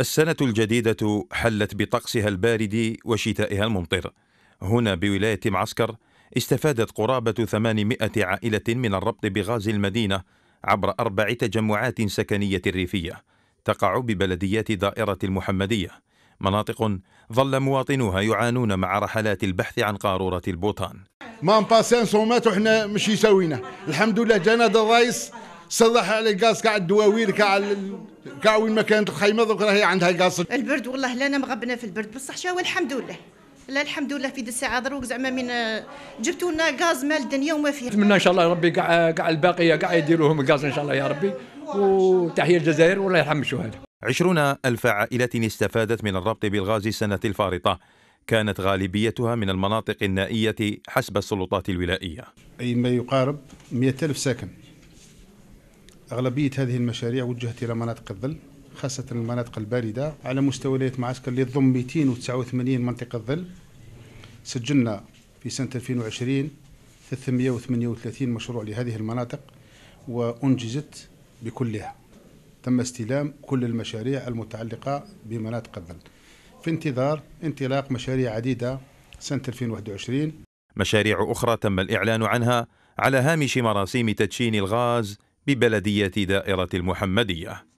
السنة الجديدة حلت بطقسها البارد وشتائها الممطر. هنا بولاية معسكر استفادت قرابة 800 عائلة من الربط بغاز المدينة عبر أربع تجمعات سكنية ريفية تقع ببلديات دائرة المحمدية. مناطق ظل مواطنوها يعانون مع رحلات البحث عن قارورة البوطان. ما مباسين صومات وحنا مشي يسوينا الحمد لله جانا الرئيس صلح على قاص كاع الدواوير كاع كاع وين ما كانت الخيمه دوك راهي عندها قاص البرد والله لا انا مغبنا في البرد بصح شاو الحمد لله لا الحمد لله في الساعه دروك زعما من آه، جبتوا لنا غاز مال الدنيا وما فيها نتمنى ان شاء الله ربي كاع كاع الباقيه كاع يديروهم غاز ان شاء الله يا ربي وتحيه الجزائر والله يرحم الشهداء عشرون ألف عائلة استفادت من الربط بالغاز السنة الفارطة كانت غالبيتها من المناطق النائية حسب السلطات الولائية أي ما يقارب 100 ألف ساكن أغلبية هذه المشاريع وجهت إلى مناطق الظل خاصة المناطق الباردة على مستوى ولاية معسكر اللي تضم 289 منطقة ظل سجلنا في سنة 2020 338 مشروع لهذه المناطق وأنجزت بكلها تم استلام كل المشاريع المتعلقة بمناطق الظل في انتظار انطلاق مشاريع عديدة سنة 2021 مشاريع أخرى تم الإعلان عنها على هامش مراسيم تدشين الغاز ببلدية دائرة المحمدية